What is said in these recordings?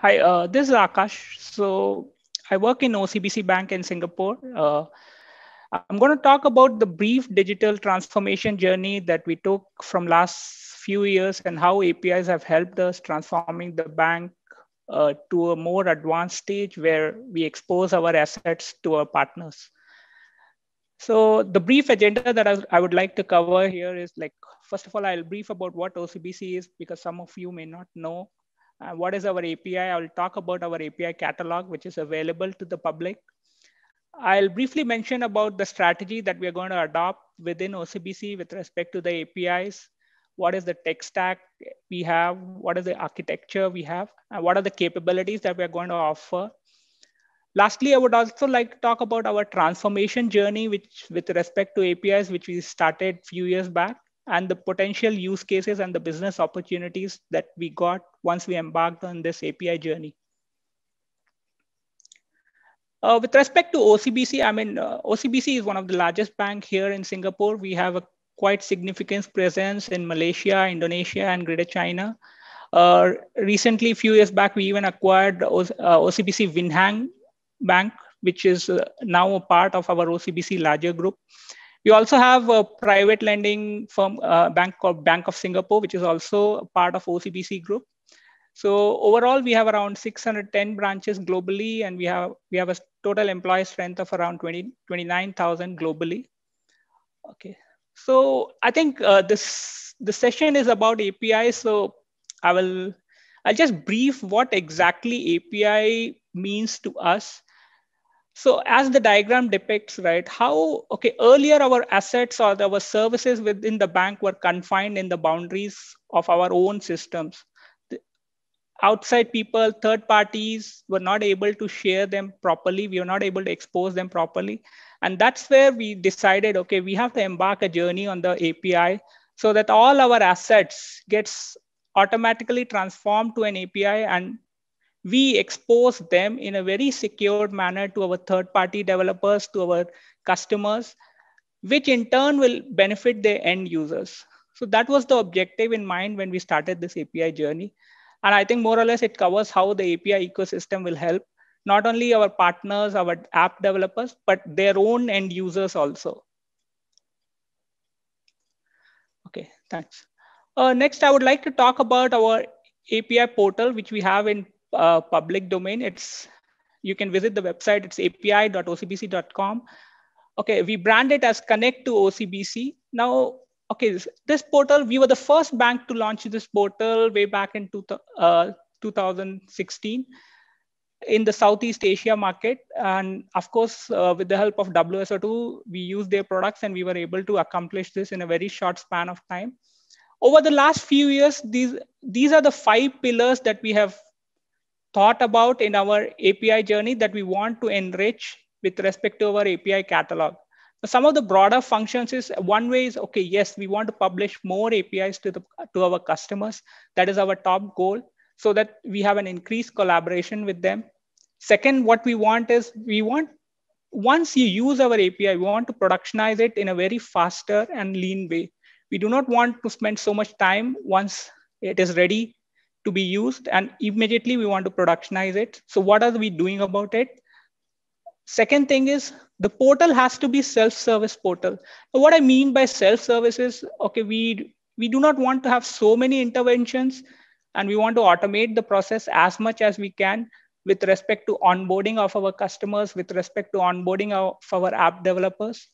Hi, uh, this is Akash. So I work in OCBC Bank in Singapore. Uh, I'm going to talk about the brief digital transformation journey that we took from last few years and how APIs have helped us transforming the bank uh, to a more advanced stage where we expose our assets to our partners. So the brief agenda that I, I would like to cover here is like, first of all, I'll brief about what OCBC is because some of you may not know uh, what is our API? I'll talk about our API catalog, which is available to the public. I'll briefly mention about the strategy that we are going to adopt within OCBC with respect to the APIs. What is the tech stack we have? What is the architecture we have? And what are the capabilities that we are going to offer? Lastly, I would also like to talk about our transformation journey, which with respect to APIs, which we started few years back and the potential use cases and the business opportunities that we got once we embarked on this API journey. Uh, with respect to OCBC, I mean, uh, OCBC is one of the largest bank here in Singapore. We have a quite significant presence in Malaysia, Indonesia, and Greater China. Uh, recently, a few years back, we even acquired o OCBC Winhang uh, Bank, which is uh, now a part of our OCBC larger group. We also have a private lending firm, uh, Bank, of, Bank of Singapore, which is also part of OCBC Group. So overall, we have around 610 branches globally, and we have we have a total employee strength of around 20, 29,000 globally. Okay, so I think uh, this the session is about API. So I will I'll just brief what exactly API means to us so as the diagram depicts, right, how, okay, earlier our assets or our services within the bank were confined in the boundaries of our own systems. The outside people, third parties were not able to share them properly. We were not able to expose them properly. And that's where we decided, okay, we have to embark a journey on the API so that all our assets gets automatically transformed to an API and we expose them in a very secured manner to our third party developers, to our customers, which in turn will benefit the end users. So that was the objective in mind when we started this API journey. And I think more or less it covers how the API ecosystem will help not only our partners, our app developers, but their own end users also. Okay, thanks. Uh, next, I would like to talk about our API portal, which we have in uh, public domain. It's you can visit the website. It's api.ocbc.com. Okay, we brand it as Connect to OCBC. Now, okay, this, this, portal we were the first bank to launch this portal way back in two, uh, 2016 in the Southeast Asia market. And of course, uh, with the help of WSO2, we used their products and we were able to accomplish this in a very short span of time. Over the last few years, these, these are the five pillars that we have thought about in our API journey that we want to enrich with respect to our API catalog. some of the broader functions is one way is, okay, yes, we want to publish more APIs to, the, to our customers. That is our top goal so that we have an increased collaboration with them. Second, what we want is we want, once you use our API, we want to productionize it in a very faster and lean way. We do not want to spend so much time once it is ready to be used and immediately we want to productionize it. So what are we doing about it? Second thing is the portal has to be self-service portal. So what I mean by self-service is, okay, we, we do not want to have so many interventions and we want to automate the process as much as we can with respect to onboarding of our customers, with respect to onboarding of our app developers.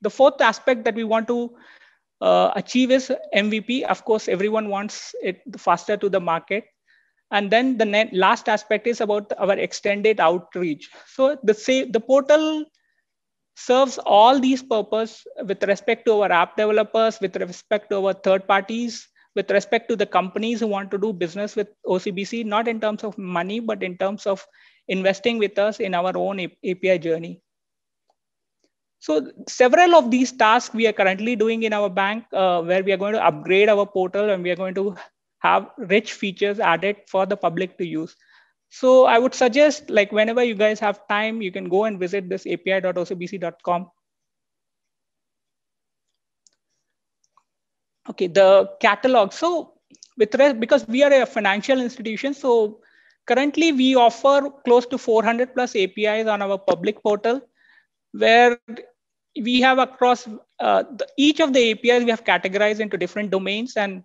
The fourth aspect that we want to uh, achieve is MVP. Of course, everyone wants it faster to the market. And then the net, last aspect is about our extended outreach. So the, say, the portal serves all these purpose with respect to our app developers, with respect to our third parties, with respect to the companies who want to do business with OCBC, not in terms of money, but in terms of investing with us in our own API journey. So several of these tasks we are currently doing in our bank uh, where we are going to upgrade our portal and we are going to have rich features added for the public to use. So I would suggest like whenever you guys have time, you can go and visit this api.ocbc.com. Okay, the catalog. So with rest, because we are a financial institution, so currently we offer close to 400 plus APIs on our public portal where we have across uh, the, each of the APIs, we have categorized into different domains. And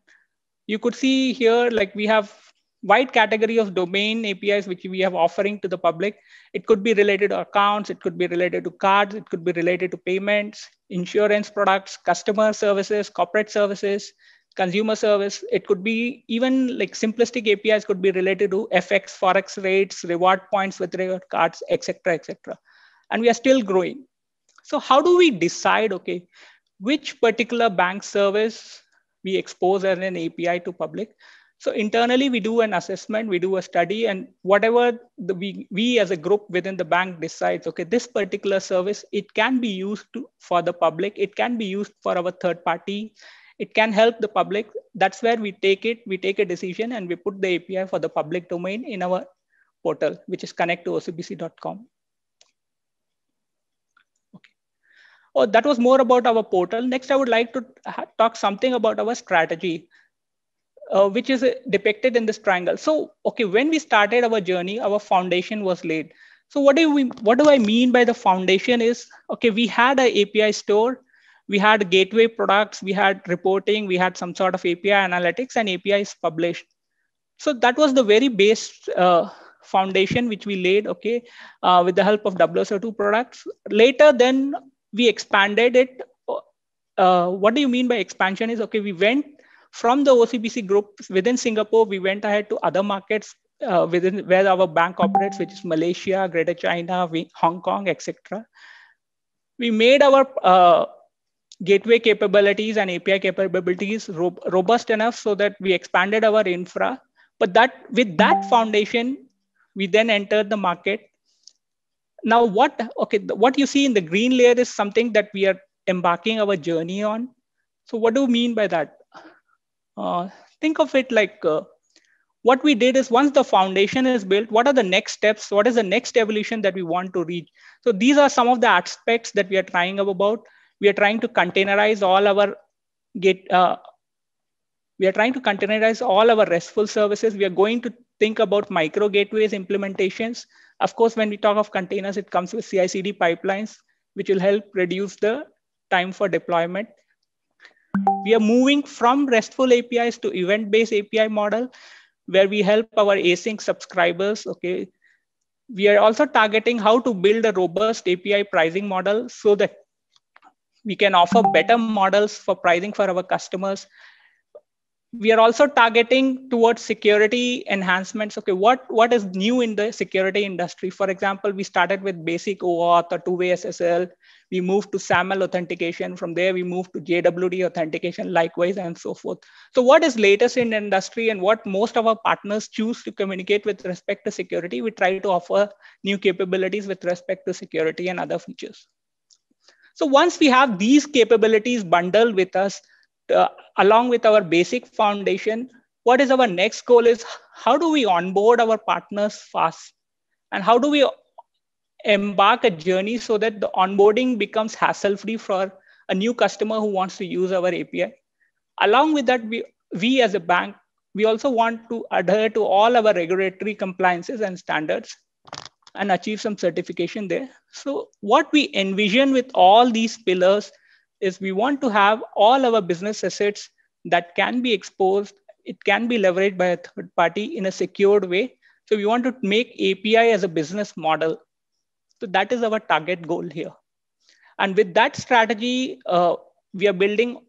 you could see here, like we have wide category of domain APIs, which we have offering to the public. It could be related to accounts, it could be related to cards, it could be related to payments, insurance products, customer services, corporate services, consumer service. It could be even like simplistic APIs could be related to FX, Forex rates, reward points with reward cards, etc., etc. And we are still growing. So how do we decide, okay, which particular bank service we expose as an API to public? So internally, we do an assessment, we do a study, and whatever the, we, we as a group within the bank decides, okay, this particular service, it can be used to, for the public, it can be used for our third party, it can help the public. That's where we take it, we take a decision, and we put the API for the public domain in our portal, which is connect to ocbc.com. Oh, that was more about our portal. Next, I would like to talk something about our strategy, uh, which is uh, depicted in this triangle. So, okay, when we started our journey, our foundation was laid. So what do we, what do I mean by the foundation is, okay, we had an API store, we had gateway products, we had reporting, we had some sort of API analytics and APIs published. So that was the very base uh, foundation which we laid, okay, uh, with the help of WSO2 products. Later then we expanded it. Uh, what do you mean by expansion? Is okay, we went from the OCBC group within Singapore, we went ahead to other markets uh, within where our bank operates, which is Malaysia, Greater China, Hong Kong, etc. We made our uh, gateway capabilities and API capabilities robust enough so that we expanded our infra. But that with that foundation, we then entered the market now, what, okay, what you see in the green layer is something that we are embarking our journey on. So what do you mean by that? Uh, think of it like uh, what we did is once the foundation is built, what are the next steps? What is the next evolution that we want to reach? So these are some of the aspects that we are trying about. We are trying to containerize all our get. Uh, we are trying to containerize all our RESTful services. We are going to think about micro gateways implementations. Of course, when we talk of containers, it comes with CI/CD pipelines, which will help reduce the time for deployment. We are moving from RESTful APIs to event-based API model, where we help our async subscribers. Okay, we are also targeting how to build a robust API pricing model so that we can offer better models for pricing for our customers we are also targeting towards security enhancements. Okay, what, what is new in the security industry? For example, we started with basic OAuth or two-way SSL. We moved to SAML authentication. From there, we moved to JWD authentication, likewise, and so forth. So what is latest in industry and what most of our partners choose to communicate with respect to security? We try to offer new capabilities with respect to security and other features. So once we have these capabilities bundled with us, uh, along with our basic foundation, what is our next goal is how do we onboard our partners fast? And how do we embark a journey so that the onboarding becomes hassle-free for a new customer who wants to use our API? Along with that, we, we as a bank, we also want to adhere to all our regulatory compliances and standards and achieve some certification there. So what we envision with all these pillars is we want to have all our business assets that can be exposed, it can be leveraged by a third party in a secured way. So we want to make API as a business model. So that is our target goal here. And with that strategy, uh, we are building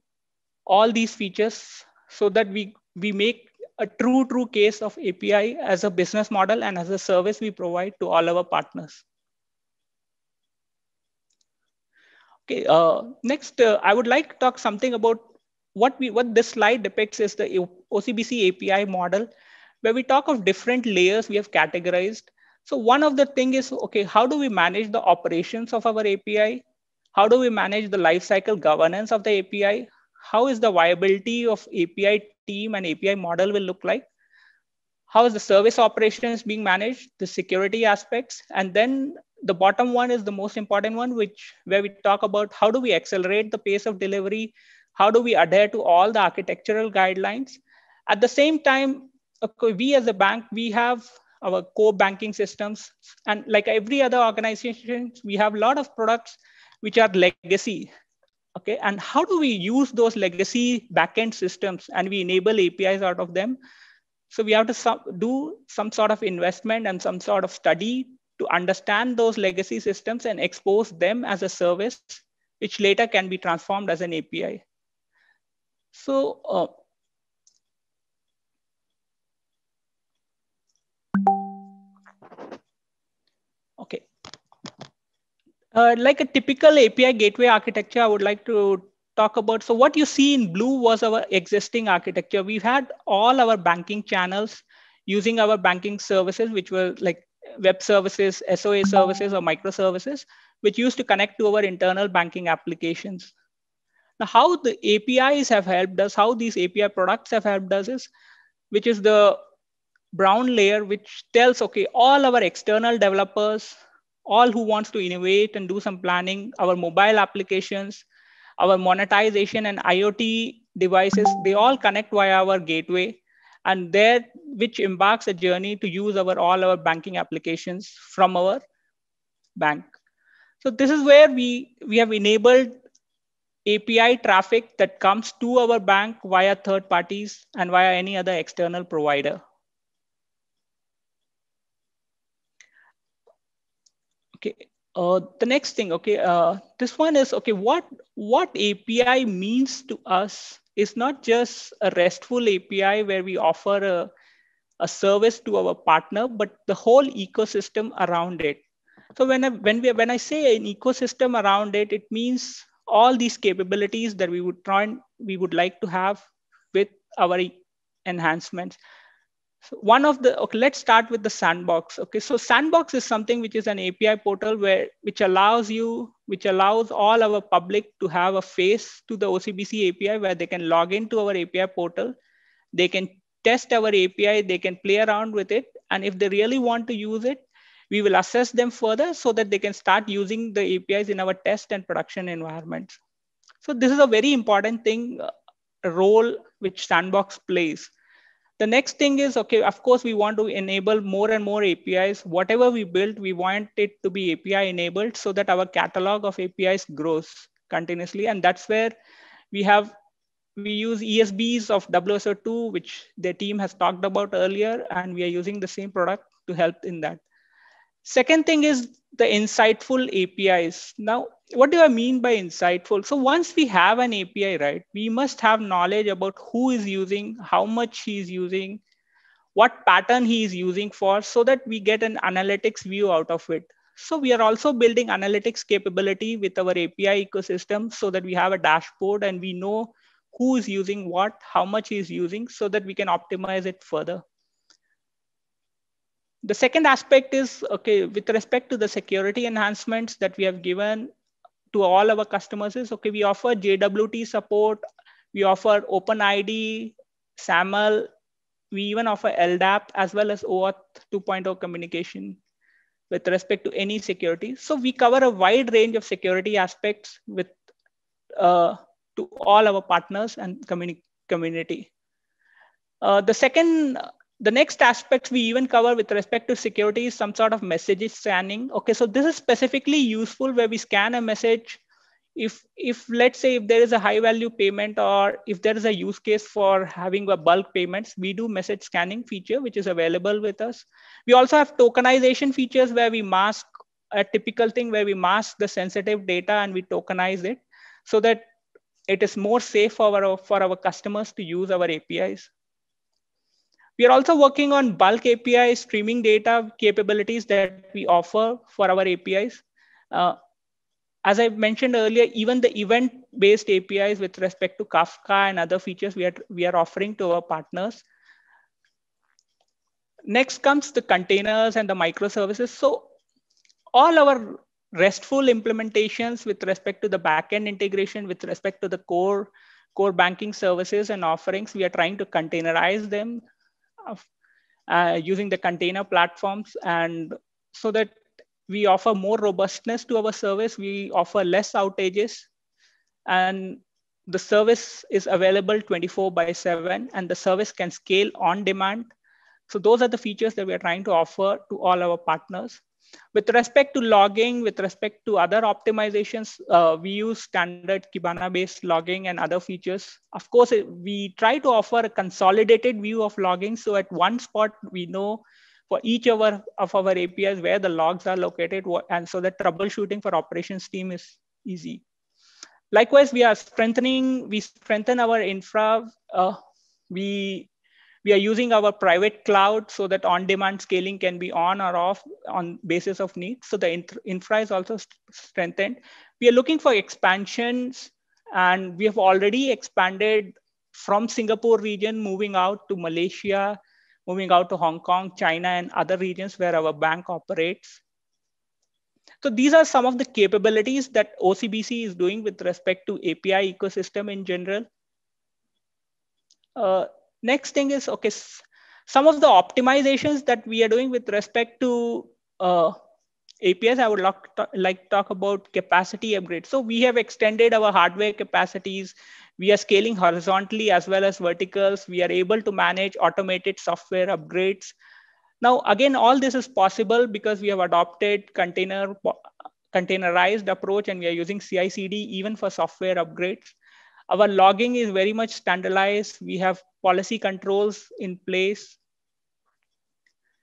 all these features so that we, we make a true, true case of API as a business model and as a service we provide to all our partners. Okay, uh, next, uh, I would like to talk something about what we what this slide depicts is the OCBC API model, where we talk of different layers we have categorized. So one of the thing is, okay, how do we manage the operations of our API? How do we manage the lifecycle governance of the API? How is the viability of API team and API model will look like? How is the service operations being managed, the security aspects, and then the bottom one is the most important one, which where we talk about how do we accelerate the pace of delivery, how do we adhere to all the architectural guidelines. At the same time, we as a bank, we have our core banking systems, and like every other organization, we have a lot of products which are legacy. Okay, and how do we use those legacy backend systems and we enable APIs out of them? So we have to do some sort of investment and some sort of study to understand those legacy systems and expose them as a service, which later can be transformed as an API. So, uh, okay. Uh, like a typical API gateway architecture, I would like to talk about. So what you see in blue was our existing architecture. We've had all our banking channels using our banking services, which were like web services, SOA services, or microservices, which used to connect to our internal banking applications. Now, how the APIs have helped us, how these API products have helped us is, which is the brown layer, which tells, okay, all our external developers, all who wants to innovate and do some planning, our mobile applications, our monetization and IoT devices, they all connect via our gateway and there which embarks a journey to use our all our banking applications from our bank. So this is where we, we have enabled API traffic that comes to our bank via third parties and via any other external provider. Okay, uh, the next thing, okay, uh, this one is, okay, what, what API means to us is not just a RESTful API where we offer a, a service to our partner, but the whole ecosystem around it. So when I, when, we, when I say an ecosystem around it, it means all these capabilities that we would try and we would like to have with our enhancements. So one of the okay, let's start with the sandbox. Okay, so sandbox is something which is an API portal where which allows you, which allows all our public to have a face to the OCBC API where they can log into our API portal, they can test our API, they can play around with it, and if they really want to use it, we will assess them further so that they can start using the APIs in our test and production environments. So this is a very important thing, uh, role which Sandbox plays. The next thing is, okay, of course, we want to enable more and more APIs. Whatever we build, we want it to be API enabled so that our catalog of APIs grows continuously. And that's where we have, we use ESBs of wso 002, which the team has talked about earlier, and we are using the same product to help in that. Second thing is the insightful APIs. Now, what do I mean by insightful? So once we have an API, right, we must have knowledge about who is using, how much he is using, what pattern he is using for, so that we get an analytics view out of it. So we are also building analytics capability with our API ecosystem so that we have a dashboard and we know who is using what, how much he is using so that we can optimize it further. The second aspect is, okay, with respect to the security enhancements that we have given, to all our customers is okay we offer jwt support we offer openid saml we even offer ldap as well as oauth 2.0 communication with respect to any security so we cover a wide range of security aspects with uh, to all our partners and communi community uh, the second the next aspect we even cover with respect to security is some sort of message scanning. Okay, so this is specifically useful where we scan a message. If, if let's say if there is a high value payment or if there is a use case for having a bulk payments, we do message scanning feature, which is available with us. We also have tokenization features where we mask a typical thing where we mask the sensitive data and we tokenize it so that it is more safe for our, for our customers to use our APIs. We are also working on bulk API streaming data capabilities that we offer for our APIs. Uh, as I mentioned earlier, even the event-based APIs with respect to Kafka and other features we are, we are offering to our partners. Next comes the containers and the microservices. So all our RESTful implementations with respect to the backend integration, with respect to the core, core banking services and offerings, we are trying to containerize them uh, using the container platforms and so that we offer more robustness to our service we offer less outages and the service is available 24 by 7 and the service can scale on demand so those are the features that we are trying to offer to all our partners with respect to logging, with respect to other optimizations, uh, we use standard Kibana-based logging and other features. Of course, we try to offer a consolidated view of logging. So at one spot, we know for each of our, of our APIs where the logs are located. And so the troubleshooting for operations team is easy. Likewise, we are strengthening, we strengthen our infra. Uh, we we are using our private cloud so that on-demand scaling can be on or off on basis of needs. So the infra is also strengthened. We are looking for expansions and we have already expanded from Singapore region, moving out to Malaysia, moving out to Hong Kong, China, and other regions where our bank operates. So these are some of the capabilities that OCBC is doing with respect to API ecosystem in general. Uh, Next thing is, okay, some of the optimizations that we are doing with respect to uh, APIs, I would like to, like talk about capacity upgrade. So we have extended our hardware capacities. We are scaling horizontally as well as verticals. We are able to manage automated software upgrades. Now, again, all this is possible because we have adopted container containerized approach and we are using CI/CD even for software upgrades. Our logging is very much standardized. We have policy controls in place.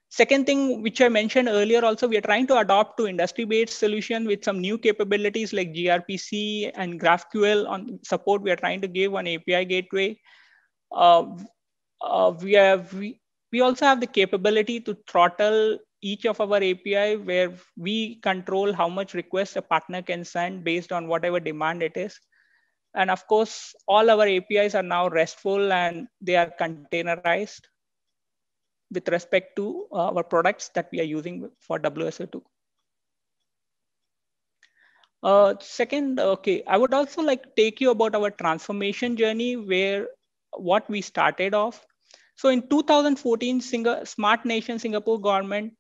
Second thing, which I mentioned earlier also, we are trying to adopt to industry-based solution with some new capabilities like gRPC and GraphQL on support we are trying to give on API gateway. Uh, uh, we, have, we, we also have the capability to throttle each of our API where we control how much requests a partner can send based on whatever demand it is. And of course, all our APIs are now RESTful and they are containerized with respect to uh, our products that we are using for WSO2. Uh, second, okay, I would also like take you about our transformation journey where what we started off. So in 2014, Smart Nation Singapore government,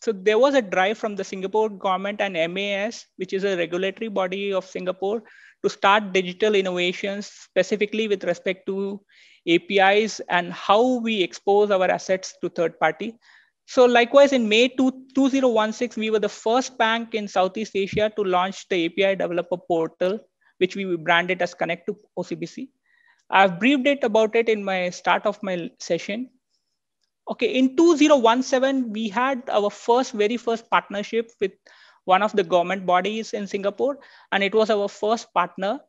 so there was a drive from the Singapore government and MAS, which is a regulatory body of Singapore, to start digital innovations specifically with respect to APIs and how we expose our assets to third party. So likewise, in May 2016, we were the first bank in Southeast Asia to launch the API developer portal, which we branded as Connect to OCBC. I've briefed it about it in my start of my session. Okay, in 2017, we had our first, very first partnership with one of the government bodies in Singapore, and it was our first partner.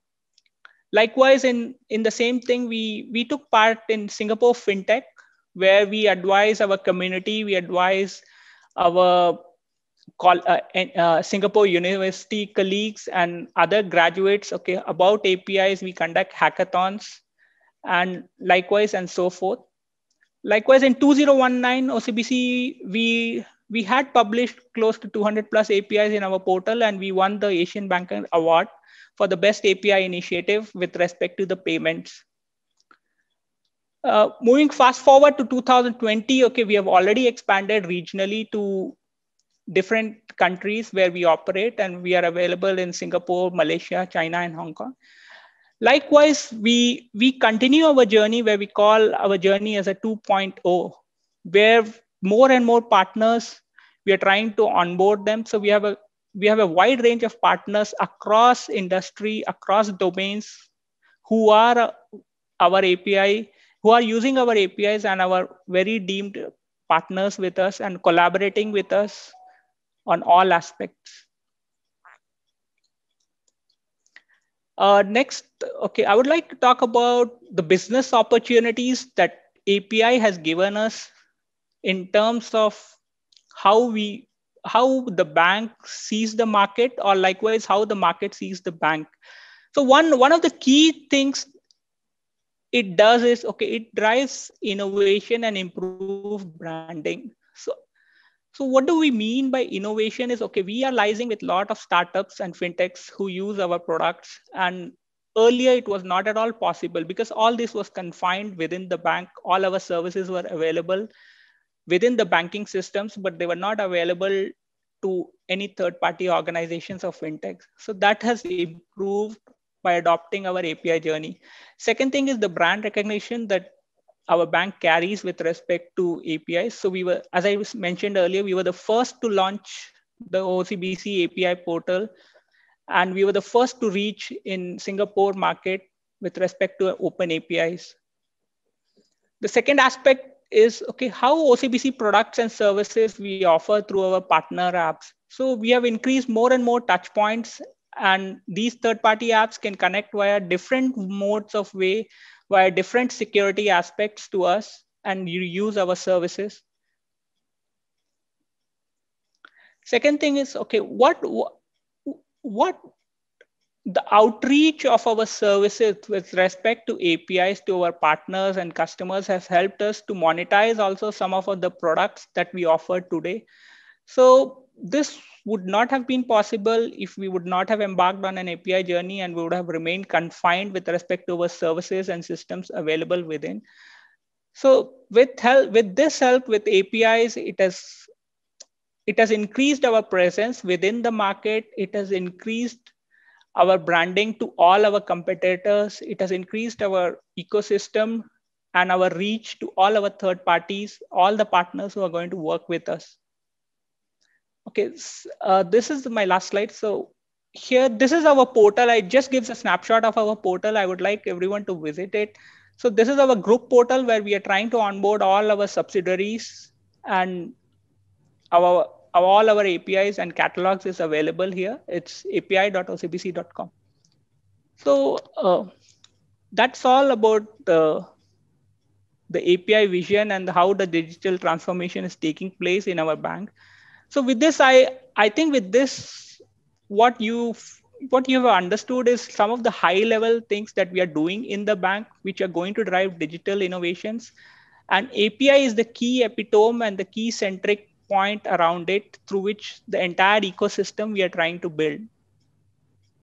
Likewise, in, in the same thing, we, we took part in Singapore FinTech, where we advise our community, we advise our call, uh, uh, Singapore University colleagues and other graduates okay, about APIs. We conduct hackathons and likewise and so forth. Likewise, in 2019 OCBC, we we had published close to 200 plus APIs in our portal, and we won the Asian Banking Award for the best API initiative with respect to the payments. Uh, moving fast forward to 2020, okay, we have already expanded regionally to different countries where we operate, and we are available in Singapore, Malaysia, China, and Hong Kong. Likewise, we, we continue our journey where we call our journey as a 2.0, where more and more partners. We are trying to onboard them. So we have a we have a wide range of partners across industry, across domains, who are uh, our API, who are using our APIs and our very deemed partners with us and collaborating with us on all aspects. Uh, next, okay, I would like to talk about the business opportunities that API has given us in terms of how we how the bank sees the market or likewise how the market sees the bank so one one of the key things it does is okay it drives innovation and improve branding so so what do we mean by innovation is okay we are liaising with a lot of startups and fintechs who use our products and earlier it was not at all possible because all this was confined within the bank all our services were available within the banking systems, but they were not available to any third party organizations or fintechs. So that has improved by adopting our API journey. Second thing is the brand recognition that our bank carries with respect to APIs. So we were, as I mentioned earlier, we were the first to launch the OCBC API portal, and we were the first to reach in Singapore market with respect to open APIs. The second aspect is okay how OCBC products and services we offer through our partner apps. So we have increased more and more touch points and these third-party apps can connect via different modes of way, via different security aspects to us and you use our services. Second thing is, okay, what, what the outreach of our services with respect to APIs to our partners and customers has helped us to monetize also some of the products that we offer today. So this would not have been possible if we would not have embarked on an API journey and we would have remained confined with respect to our services and systems available within. So with help, with this help with APIs, it has it has increased our presence within the market. It has increased our branding to all our competitors. It has increased our ecosystem and our reach to all our third parties, all the partners who are going to work with us. Okay, uh, this is my last slide. So here, this is our portal. I just gives a snapshot of our portal. I would like everyone to visit it. So this is our group portal where we are trying to onboard all our subsidiaries and our all our APIs and catalogs is available here. It's api.ocbc.com. So uh, that's all about the the API vision and how the digital transformation is taking place in our bank. So with this, I, I think with this, what you what you have understood is some of the high level things that we are doing in the bank, which are going to drive digital innovations. And API is the key epitome and the key centric point around it through which the entire ecosystem we are trying to build